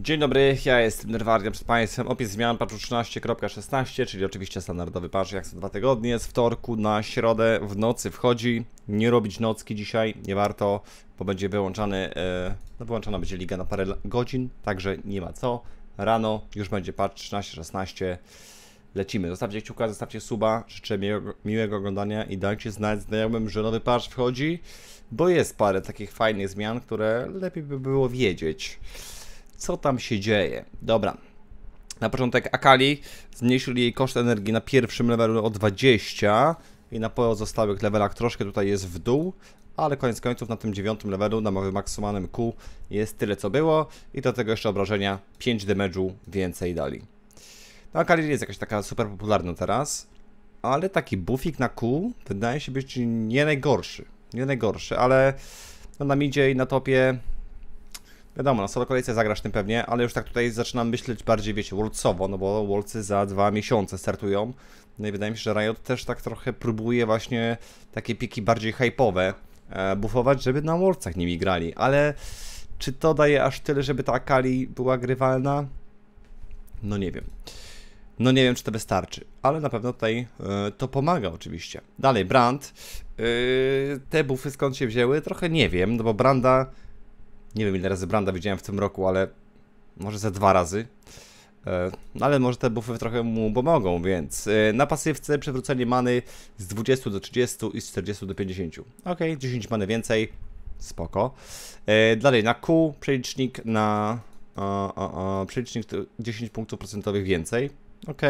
Dzień dobry, ja jestem Nerwardia przed Państwem. Opis zmian patchu 13.16, czyli oczywiście standardowy patch jak co dwa tygodnie. Z wtorku na środę w nocy wchodzi. Nie robić nocki dzisiaj, nie warto, bo będzie wyłączany, e, no wyłączona będzie liga na parę godzin, także nie ma co. Rano już będzie patch 13.16. Lecimy. Zostawcie kciuka, zostawcie suba. Życzę miłego, miłego oglądania i dajcie znać znajomym, że nowy patch wchodzi, bo jest parę takich fajnych zmian, które lepiej by było wiedzieć co tam się dzieje. Dobra. Na początek Akali zmniejszyli jej koszt energii na pierwszym levelu o 20 i na pozostałych levelach troszkę tutaj jest w dół, ale koniec końców na tym dziewiątym levelu, na maksymalnym Q jest tyle co było i do tego jeszcze obrażenia 5 damage'u więcej dali. No Akali jest jakaś taka super popularna teraz, ale taki buffik na Q wydaje się być nie najgorszy, nie najgorszy, ale no, na midzie i na topie Wiadomo, na solo kolejce zagrasz tym pewnie, ale już tak tutaj zaczynam myśleć bardziej, wiecie, Worldsowo, no bo Worldsy za dwa miesiące startują. No i wydaje mi się, że Riot też tak trochę próbuje właśnie takie piki bardziej hype'owe e, bufować, żeby na Worldsach nimi grali, ale czy to daje aż tyle, żeby ta Akali była grywalna? No nie wiem. No nie wiem, czy to wystarczy, ale na pewno tutaj y, to pomaga oczywiście. Dalej, Brand. Y, te bufy skąd się wzięły? Trochę nie wiem, no bo Branda nie wiem ile razy Branda widziałem w tym roku, ale może ze dwa razy. E, no, Ale może te buffy trochę mu pomogą, więc e, na pasywce przewrócenie many z 20 do 30 i z 40 do 50. Ok, 10 many więcej, spoko. E, dalej na Q przelicznik na o, o, o, przelicznik 10 punktów procentowych więcej. Ok,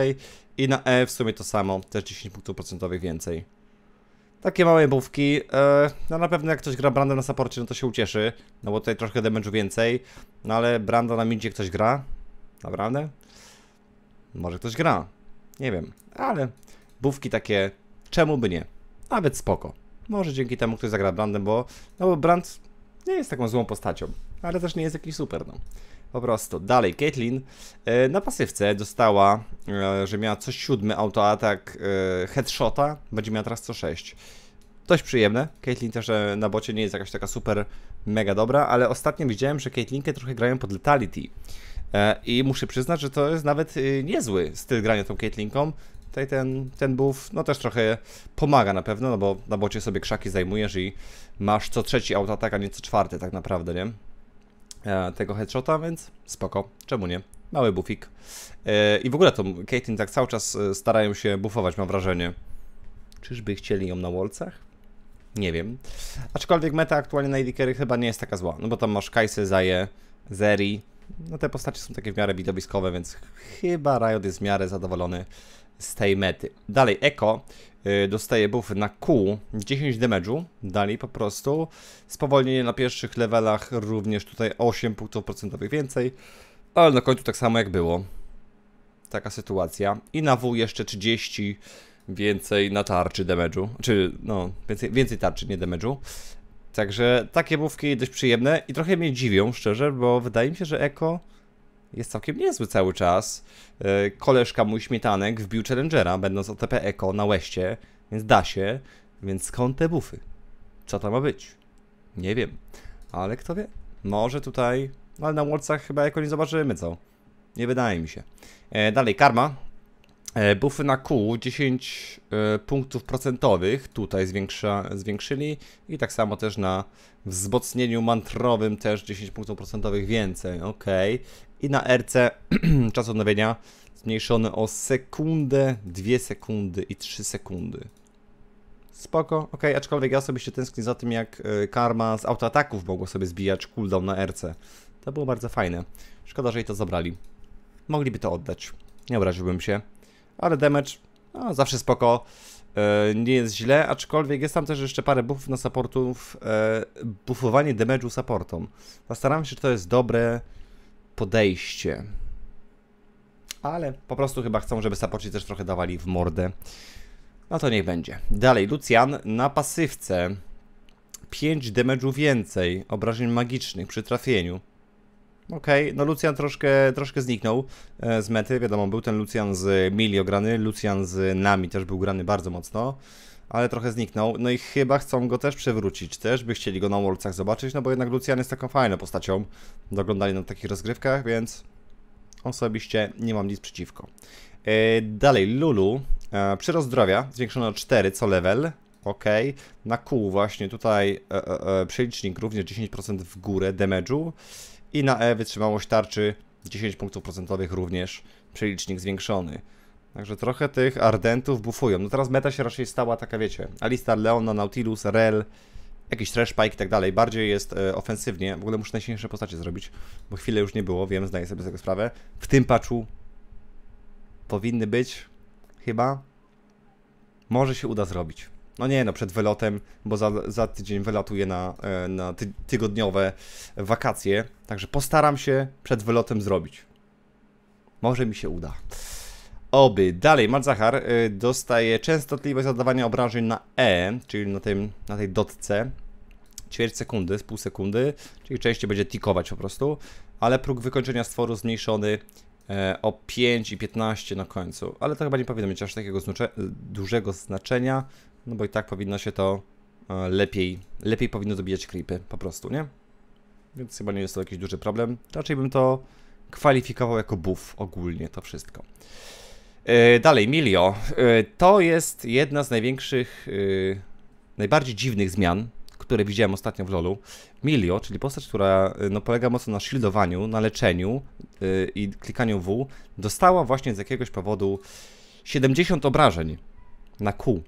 i na E w sumie to samo, też 10 punktów procentowych więcej. Takie małe bówki. E, no na pewno jak ktoś gra Brandem na saporcie, no to się ucieszy. No bo tutaj troszkę damage'u więcej. No ale Brando na midzie ktoś gra? Naprawdę? Może ktoś gra. Nie wiem. Ale bówki takie, czemu by nie? Nawet spoko. Może dzięki temu ktoś zagra Brandem, bo... No bo Brand nie jest taką złą postacią. Ale też nie jest jakiś super, no. Po prostu. Dalej, Caitlyn e, na pasywce dostała, e, że miała co siódmy autoatak e, headshota, będzie miała teraz co sześć. Dość przyjemne. Caitlyn też na bocie nie jest jakaś taka super mega dobra, ale ostatnio widziałem, że Caitlynkę trochę grają pod Letality. I muszę przyznać, że to jest nawet niezły styl grania tą Caitlynką. Tutaj ten, ten buff no też trochę pomaga na pewno, no bo na bocie sobie krzaki zajmujesz i masz co trzeci autoatak, a nie co czwarty tak naprawdę, nie? E, tego headshota, więc spoko, czemu nie? Mały bufik. E, I w ogóle to Caitlyn tak cały czas e, starają się bufować, mam wrażenie. Czyżby chcieli ją na wolcach? Nie wiem. Aczkolwiek meta aktualnie na AD chyba nie jest taka zła, no bo tam masz Kaisę, Zaje, Zeri. No te postacie są takie w miarę widowiskowe, więc chyba Riot jest w miarę zadowolony z tej mety. Dalej, Eko y, dostaje buffy na Q, 10 damage'u, dalej po prostu. Spowolnienie na pierwszych levelach również tutaj 8 punktów procentowych więcej, ale na końcu tak samo jak było. Taka sytuacja. I na W jeszcze 30 więcej na tarczy damage'u, czy no, więcej, więcej tarczy, nie damage'u. Także takie buffki dość przyjemne i trochę mnie dziwią, szczerze, bo wydaje mi się, że Eko jest całkiem niezły cały czas. E, koleżka mój śmietanek wbił Challengera, będąc OTP Eko na Łeście, więc da się. Więc skąd te bufy? Co to ma być? Nie wiem. Ale kto wie? Może tutaj... No ale na Worldsach chyba jako nie zobaczymy, co? Nie wydaje mi się. E, dalej, karma. E, buffy na Q 10 e, punktów procentowych tutaj zwiększa, zwiększyli i tak samo też na wzmocnieniu mantrowym też 10 punktów procentowych więcej, ok i na RC czas odnowienia zmniejszony o sekundę, dwie sekundy i trzy sekundy. Spoko, ok, aczkolwiek ja sobie się tęsknię za tym, jak y, karma z autoataków mogło sobie zbijać cooldown na RC. To było bardzo fajne. Szkoda, że jej to zabrali. Mogliby to oddać. Nie obraziłbym się. Ale damage, no, zawsze spoko. E, nie jest źle, aczkolwiek jest tam też jeszcze parę buffów na supportów. E, buffowanie damage'u supportom. Zastanawiam się, czy to jest dobre, podejście. Ale po prostu chyba chcą, żeby sapoci też trochę dawali w mordę. No to niech będzie. Dalej, Lucian na pasywce. 5 damage'u więcej obrażeń magicznych przy trafieniu. Okej, okay. no Lucian troszkę, troszkę zniknął e, z mety, wiadomo, był ten Lucian z Mili grany, Lucian z nami też był grany bardzo mocno ale trochę zniknął. No i chyba chcą go też przywrócić, też by chcieli go na Worldsach zobaczyć, no bo jednak Lucian jest taką fajną postacią doglądali na takich rozgrywkach, więc osobiście nie mam nic przeciwko. E, dalej, Lulu. Yy, przyrost zdrowia zwiększono o 4 co level. Ok, na kół właśnie tutaj e, e, e przelicznik również 10% w górę damage'u i na E wytrzymałość tarczy 10 punktów procentowych również przelicznik zwiększony. Także trochę tych Ardentów bufują. No teraz meta się raczej stała taka, wiecie, Alistar, Leona, no Nautilus, Rel, jakiś Trash Pike i tak dalej. Bardziej jest e, ofensywnie. W ogóle muszę najsilniejsze postacie zrobić, bo chwilę już nie było, wiem, zdaję sobie z tego sprawę. W tym patchu powinny być chyba. Może się uda zrobić. No nie, no przed wylotem, bo za, za tydzień wylatuję na, e, na ty, tygodniowe wakacje, także postaram się przed wylotem zrobić. Może mi się uda. Oby. Dalej, Malzahar y, dostaje częstotliwość zadawania obrażeń na E, czyli na, tym, na tej dotce. Ćwierć sekundy, z pół sekundy, czyli częściej będzie tikować po prostu, ale próg wykończenia stworu zmniejszony e, o 5 i 15 na końcu. Ale to chyba nie powinno mieć aż takiego e, dużego znaczenia, no bo i tak powinno się to e, lepiej, lepiej powinno dobijać creepy po prostu, nie? Więc chyba nie jest to jakiś duży problem. Raczej bym to kwalifikował jako buff ogólnie to wszystko. E, dalej, Milio. E, to jest jedna z największych, e, najbardziej dziwnych zmian, które widziałem ostatnio w LoLu. Milio, czyli postać, która no, polega mocno na shieldowaniu, na leczeniu i klikaniu W, dostała właśnie z jakiegoś powodu 70 obrażeń na Q.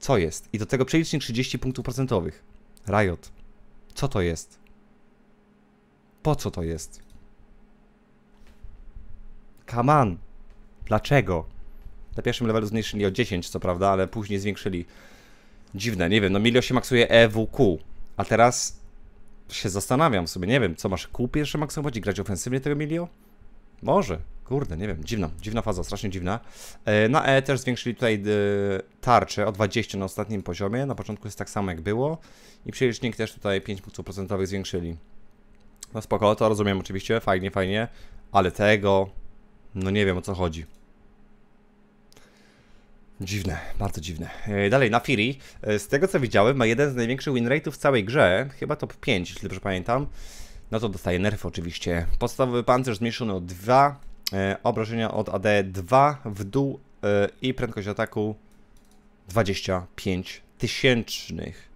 Co jest? I do tego przelicznik 30 punktów procentowych. Riot. Co to jest? Po co to jest? Come on. Dlaczego? Na pierwszym levelu zmniejszyli o 10, co prawda, ale później zwiększyli. Dziwne, nie wiem, no Milio się maksuje EWQ, a teraz się zastanawiam sobie, nie wiem, co masz Q pierwsze maksować i grać ofensywnie tego Milio? Może, kurde, nie wiem, dziwna, dziwna faza, strasznie dziwna. E, na E też zwiększyli tutaj e, tarczę o 20 na ostatnim poziomie, na początku jest tak samo jak było i przelicznik też tutaj 5 punktów procentowych zwiększyli. No spoko, to rozumiem oczywiście, fajnie, fajnie, ale tego no nie wiem o co chodzi. Dziwne, bardzo dziwne. E, dalej, na Firi. E, z tego co widziałem, ma jeden z największych winrate'ów w całej grze, chyba top 5, jeśli dobrze pamiętam. No to dostaje nerf oczywiście. Podstawowy pancerz zmniejszony o 2, e, obrażenia od AD 2 w dół i prędkość ataku 25 tysięcznych.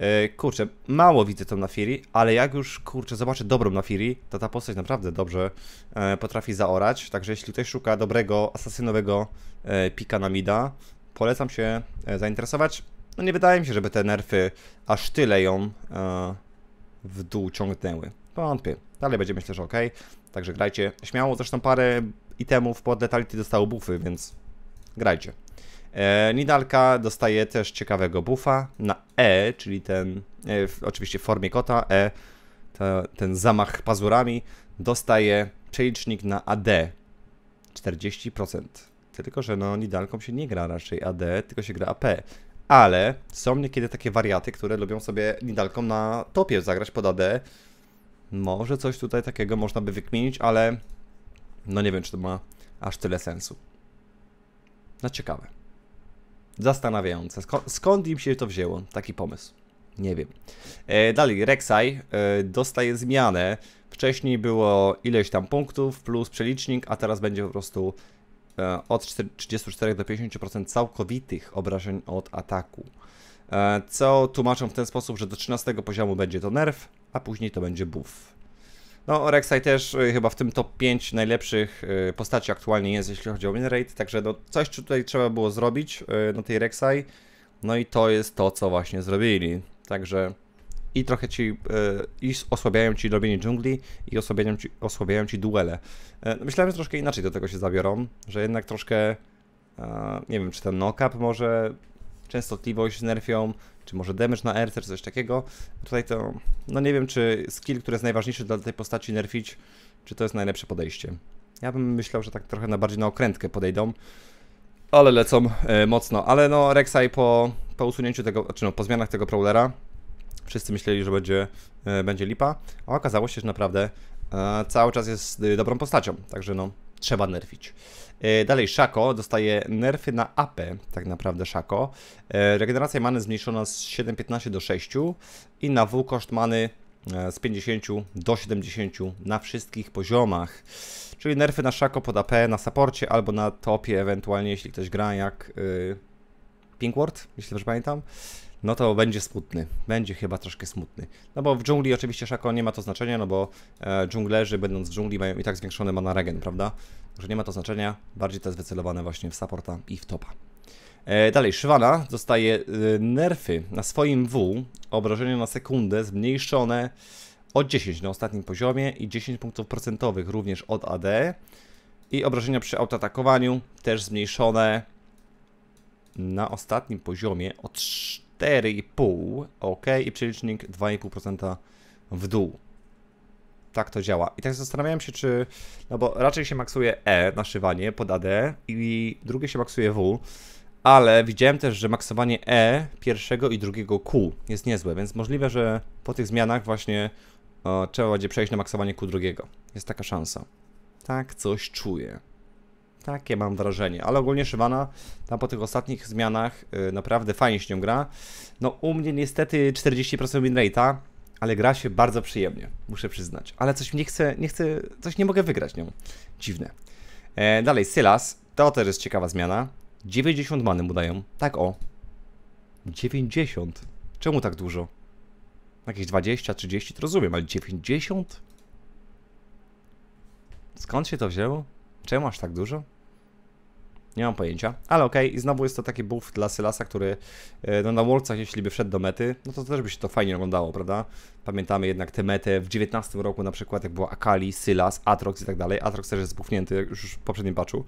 E, kurczę, mało widzę tą Nafiri, ale jak już, kurczę, zobaczę dobrą Nafiri, to ta postać naprawdę dobrze e, potrafi zaorać. Także jeśli ktoś szuka dobrego, asasynowego e, pika na mida, polecam się zainteresować. No nie wydaje mi się, żeby te nerfy aż tyle ją w dół ciągnęły. Wątpię. Dalej będzie myślę, że ok. Także grajcie śmiało. Zresztą parę itemów pod Letality dostało buffy, więc grajcie. E, Nidalka dostaje też ciekawego buffa na E, czyli ten, e, w, oczywiście w formie kota, E, to, ten zamach pazurami, dostaje przelicznik na AD 40%. Tylko, że no Nidalką się nie gra raczej AD, tylko się gra AP. Ale są niekiedy takie wariaty, które lubią sobie Nidalką na topie zagrać pod AD. Może coś tutaj takiego można by wykminić, ale no nie wiem, czy to ma aż tyle sensu. No ciekawe. Zastanawiające. skąd im się to wzięło? Taki pomysł. Nie wiem. E, dalej, Rek'Sai e, dostaje zmianę. Wcześniej było ileś tam punktów plus przelicznik, a teraz będzie po prostu e, od 34 do 50% całkowitych obrażeń od ataku. E, co tłumaczą w ten sposób, że do 13 poziomu będzie to nerf, a później to będzie buff. No, Rek'Sai też y, chyba w tym top 5 najlepszych y, postaci aktualnie jest, jeśli chodzi o winrate, także no coś tutaj trzeba było zrobić y, na tej Rek'Sai, no i to jest to, co właśnie zrobili, także i trochę ci, i osłabiają ci robienie dżungli i osłabiają ci, osłabiają ci duele. No, myślałem, że troszkę inaczej do tego się zabiorą, że jednak troszkę, nie wiem, czy ten knock może częstotliwość nerfią, czy może damage na RC, czy coś takiego. Tutaj to, no nie wiem, czy skill, który jest najważniejszy dla tej postaci nerfić, czy to jest najlepsze podejście. Ja bym myślał, że tak trochę na bardziej na okrętkę podejdą, ale lecą e, mocno. Ale no Rek'Sai po, po usunięciu tego, czy znaczy no po zmianach tego Prowlera, wszyscy myśleli, że będzie, e, będzie lipa, a okazało się, że naprawdę e, cały czas jest dobrą postacią, także no trzeba nerfić. E, dalej, Szako dostaje nerfy na AP, tak naprawdę Szako. E, regeneracja many zmniejszona z 7,15 do 6 i na W koszt many e, z 50 do 70 na wszystkich poziomach. Czyli nerfy na Szako pod AP, na saporcie albo na topie, ewentualnie jeśli ktoś gra jak y, Pinkward, jeśli dobrze pamiętam no to będzie smutny. Będzie chyba troszkę smutny. No bo w dżungli oczywiście szako nie ma to znaczenia, no bo e, dżunglerzy będąc w dżungli mają i tak zwiększony mana regen, prawda? Że nie ma to znaczenia, bardziej to jest wycelowane właśnie w supporta i w topa. E, dalej, Szywana dostaje e, nerfy na swoim W, obrażenie na sekundę zmniejszone o 10 na ostatnim poziomie i 10 punktów procentowych również od AD. I obrażenia przy autoatakowaniu też zmniejszone na ostatnim poziomie o 3 4,5, ok, i przelicznik 2,5% w dół. Tak to działa. I tak zastanawiałem się, czy. No bo raczej się maksuje E naszywanie pod AD i drugie się maksuje W, ale widziałem też, że maksowanie E pierwszego i drugiego Q jest niezłe, więc możliwe, że po tych zmianach właśnie o, trzeba będzie przejść na maksowanie Q drugiego. Jest taka szansa. Tak coś czuję. Takie mam wrażenie, ale ogólnie Szywana tam po tych ostatnich zmianach yy, naprawdę fajnie się nią gra. No u mnie niestety 40% winrate'a, ale gra się bardzo przyjemnie, muszę przyznać. Ale coś nie chcę, nie chcę, coś nie mogę wygrać nią. Dziwne. E, dalej, Sylas, to też jest ciekawa zmiana. 90 many mu dają, tak o. 90? Czemu tak dużo? Jakieś 20, 30 to rozumiem, ale 90? Skąd się to wzięło? Czemu aż tak dużo? Nie mam pojęcia, ale okej. Okay. I znowu jest to taki buff dla Sylasa, który e, no, na Worldsach, jeśli by wszedł do mety, no to też by się to fajnie oglądało, prawda? Pamiętamy jednak te metę w 19 roku na przykład, jak była Akali, Sylas, Atrox i tak dalej. Atrox też jest buchnięty już w poprzednim patchu.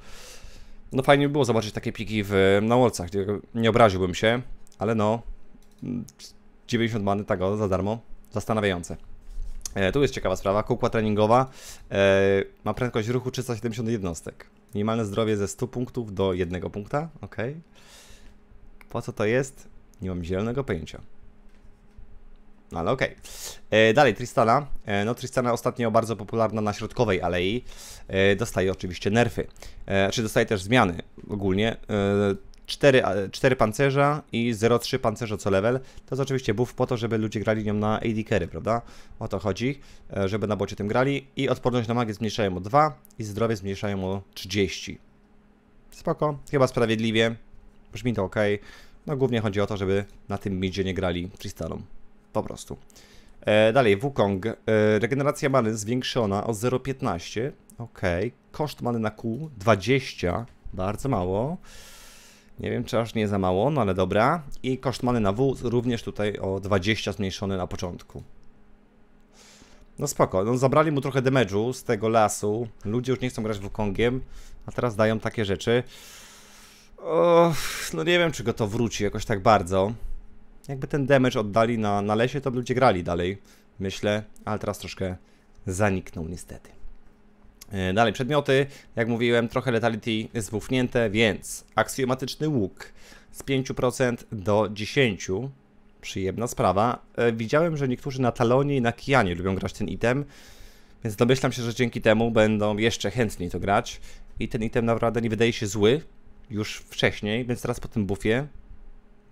No fajnie by było zobaczyć takie piki w, na Worldsach, nie obraziłbym się, ale no 90 mm, many tego za darmo, zastanawiające. E, tu jest ciekawa sprawa. Kółka treningowa e, ma prędkość ruchu 370 jednostek. Minimalne zdrowie ze 100 punktów do 1 punkta. Ok. Po co to jest? Nie mam zielonego pojęcia. No ale okej. Okay. E, dalej, Tristana. E, no, Tristana ostatnio bardzo popularna na środkowej alei. E, dostaje oczywiście nerfy. E, czy znaczy dostaje też zmiany ogólnie. 4, 4 pancerza i 0,3 pancerza co level. To jest oczywiście buff po to, żeby ludzie grali nią na AD carry, prawda? O to chodzi, e, żeby na bocie tym grali. I odporność na magię zmniejszają o 2 i zdrowie zmniejszają o 30. Spoko, chyba sprawiedliwie. Brzmi to ok. No głównie chodzi o to, żeby na tym midzie nie grali freestylą. Po prostu. E, dalej, Wukong. E, regeneracja many zwiększona o 0,15. Ok. Koszt many na kół 20. Bardzo mało. Nie wiem, czy aż nie za mało, no ale dobra. I koszt many na W również tutaj o 20 zmniejszony na początku. No spoko, no zabrali mu trochę damage'u z tego lasu. Ludzie już nie chcą grać Wukongiem, a teraz dają takie rzeczy. no nie wiem, czy go to wróci jakoś tak bardzo. Jakby ten damage oddali na, na lesie, to by ludzie grali dalej, myślę. Ale teraz troszkę zaniknął niestety. E, dalej, przedmioty, jak mówiłem, trochę letality jest wufnięte, więc aksjomatyczny łuk z 5% do 10%. Przyjemna sprawa. E, widziałem, że niektórzy na Talonie i na kijanie lubią grać ten item, więc domyślam się, że dzięki temu będą jeszcze chętniej to grać. I ten item naprawdę nie wydaje się zły już wcześniej, więc teraz po tym buffie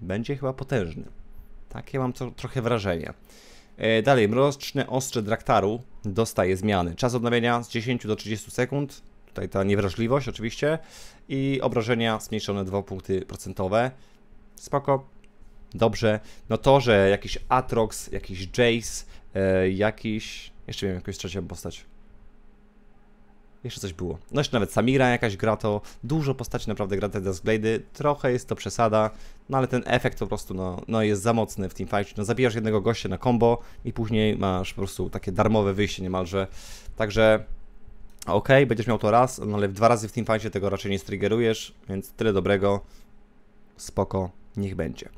będzie chyba potężny. Takie mam to, trochę wrażenie. E, dalej, mroczne ostrze Draktaru dostaje zmiany. Czas odnawiania z 10 do 30 sekund. Tutaj ta niewrażliwość oczywiście. I obrażenia zmniejszone 2 punkty procentowe. Spoko. Dobrze. No to, że jakiś Atrox, jakiś Jace, e, jakiś... Jeszcze wiem, jakąś trzecią postać. Jeszcze coś było. No jeszcze nawet Samira jakaś gra to. Dużo postaci naprawdę gra te Duskblade'y. Trochę jest to przesada, no ale ten efekt po prostu no, no jest za mocny w tym No zabijasz jednego gościa na combo i później masz po prostu takie darmowe wyjście niemalże. Także ok, będziesz miał to raz, no ale dwa razy w tym tego raczej nie striggerujesz, więc tyle dobrego. Spoko, niech będzie.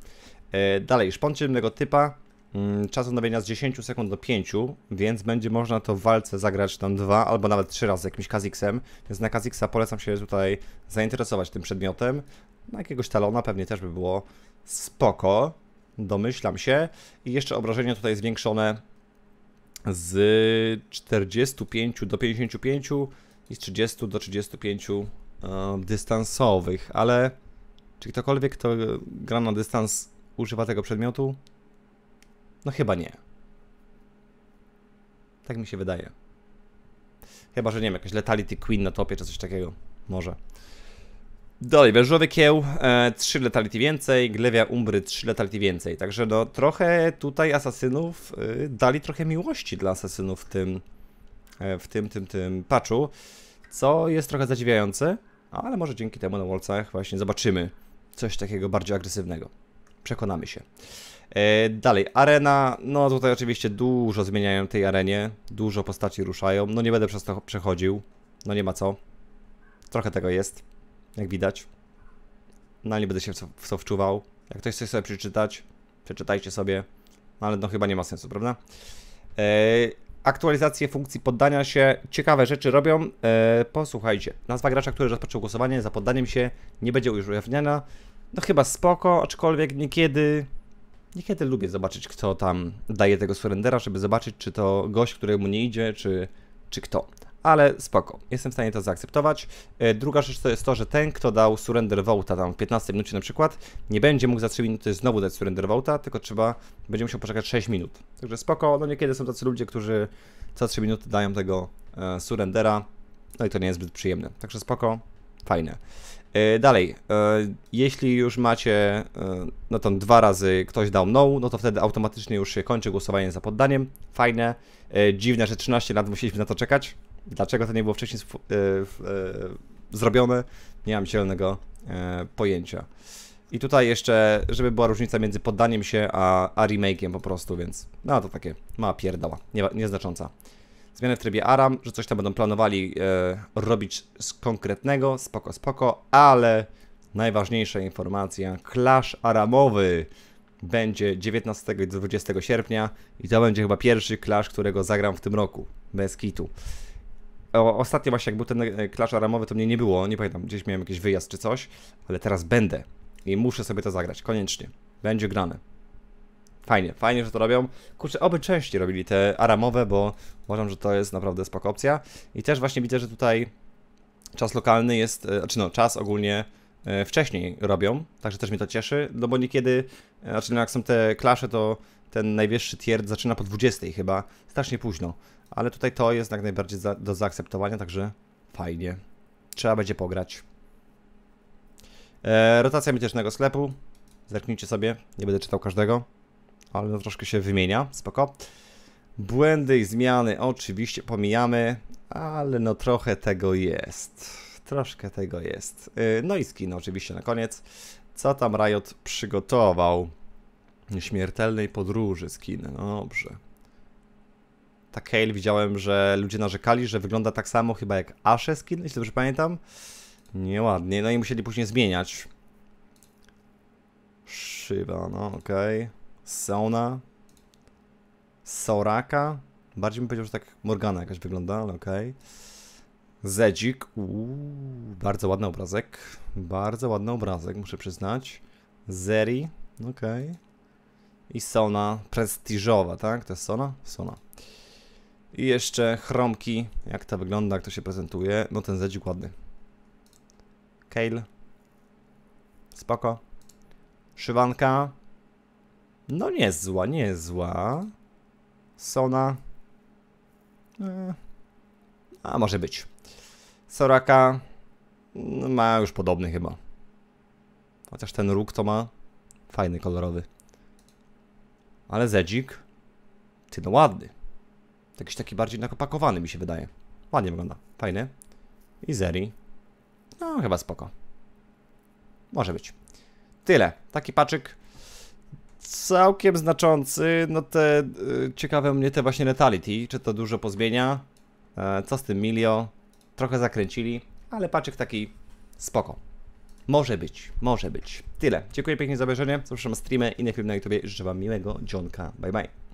E, dalej, szponcie ciemnego typa Mm, czas odnowienia z 10 sekund do 5, więc będzie można to w walce zagrać tam dwa albo nawet trzy razy z jakimś Kaziksem, więc na Kaziksa polecam się tutaj zainteresować tym przedmiotem. Na jakiegoś talona pewnie też by było spoko, domyślam się. I jeszcze obrażenie tutaj zwiększone z 45 do 55 i z 30 do 35 e, dystansowych, ale czy ktokolwiek, kto gra na dystans, używa tego przedmiotu? No chyba nie. Tak mi się wydaje. Chyba, że nie wiem, jakaś Letality Queen na topie czy coś takiego. Może. Dalej, wężowy kieł, e, 3 letality więcej, glewia umbry 3 letality więcej. Także no trochę tutaj asasynów y, dali trochę miłości dla asasynów w tym, e, w tym, tym, tym patchu, co jest trochę zadziwiające, ale może dzięki temu na Wolcach właśnie zobaczymy coś takiego bardziej agresywnego. Przekonamy się. E, dalej, arena, no tutaj oczywiście dużo zmieniają tej arenie, dużo postaci ruszają, no nie będę przez to przechodził, no nie ma co. Trochę tego jest, jak widać. No nie będę się w co, co wczuwał. Jak ktoś chce sobie przeczytać, przeczytajcie sobie, no ale no chyba nie ma sensu, prawda? E, aktualizacje funkcji poddania się, ciekawe rzeczy robią. E, posłuchajcie, nazwa gracza, który rozpoczął głosowanie za poddaniem się, nie będzie już ujawniana. No chyba spoko, aczkolwiek niekiedy Niekiedy lubię zobaczyć, kto tam daje tego surrendera, żeby zobaczyć, czy to gość, któremu nie idzie, czy, czy kto. Ale spoko, jestem w stanie to zaakceptować. E, druga rzecz to jest to, że ten, kto dał surrender vaulta tam w 15 minucie na przykład, nie będzie mógł za 3 minuty znowu dać surrender vaulta. tylko trzeba, będzie musiał poczekać 6 minut. Także spoko, no niekiedy są tacy ludzie, którzy co 3 minuty dają tego e, surrendera, no i to nie jest zbyt przyjemne. Także spoko, fajne. E, dalej, e, jeśli już macie, e, no to dwa razy ktoś dał no, no to wtedy automatycznie już się kończy głosowanie za poddaniem. Fajne, dziwne, że 13 lat musieliśmy na to czekać. Dlaczego to nie było wcześniej zrobione? Nie mam zielonego pojęcia. I tutaj jeszcze, żeby była różnica między poddaniem się a, a remakiem po prostu, więc no to takie mała pierdała, nie, nieznacząca zmianę w trybie ARAM, że coś tam będą planowali e, robić z konkretnego, spoko, spoko, ale najważniejsza informacja, clash aramowy będzie 19 i 20 sierpnia i to będzie chyba pierwszy clash, którego zagram w tym roku, bez kitu. O, ostatnio właśnie jak był ten e, clash aramowy, to mnie nie było, nie pamiętam, gdzieś miałem jakiś wyjazd czy coś, ale teraz będę i muszę sobie to zagrać, koniecznie. Będzie grane. Fajnie, fajnie, że to robią. Kurczę, oby częściej robili te aramowe, bo uważam, że to jest naprawdę spoko opcja. I też właśnie widzę, że tutaj czas lokalny jest, e, znaczy no, czas ogólnie e, wcześniej robią, także też mnie to cieszy, no bo niekiedy, e, znaczy no jak są te klasze, to ten najwyższy tier zaczyna po 20 chyba, strasznie późno, ale tutaj to jest jak najbardziej za, do zaakceptowania, także fajnie, trzeba będzie pograć. E, rotacja mitycznego sklepu, zerknijcie sobie, nie będę czytał każdego ale no troszkę się wymienia, spoko. Błędy i zmiany oczywiście pomijamy, ale no trochę tego jest. Troszkę tego jest. Y, no i skin oczywiście na koniec. Co tam Riot przygotował? Śmiertelnej podróży skin, no dobrze. Ta Kale widziałem, że ludzie narzekali, że wygląda tak samo chyba jak Ashe skin, jeśli dobrze pamiętam. Nieładnie, no i musieli później zmieniać. Szyba, no okej. Okay. Sona, Soraka. Bardziej bym powiedział, że tak Morgana jakaś wygląda, ale okej. Okay. Zedzik. bardzo ładny obrazek. Bardzo ładny obrazek, muszę przyznać. Zeri. Okej. Okay. I Sona prestiżowa, tak? To jest Sona? Sona. I jeszcze chromki. Jak to wygląda, jak to się prezentuje. No ten Zedzik ładny. Kale. Spoko. Szywanka. No nie jest zła, nie jest zła. Sona. E, a może być. Soraka no, ma już podobny chyba. Chociaż ten róg to ma fajny, kolorowy. Ale Zedzik, ty no ładny. Jakiś taki bardziej nakopakowany mi się wydaje. Ładnie wygląda, fajny. I Zeri. No chyba spoko. Może być. Tyle. Taki paczyk całkiem znaczący. No te y, ciekawe mnie te właśnie netality czy to dużo pozmienia. E, co z tym Milio? Trochę zakręcili, ale paczek taki spoko. Może być, może być. Tyle. Dziękuję pięknie za obejrzenie. Zapraszam streamy, inne filmy na YouTube. Życzę Wam miłego dzionka. Bye bye.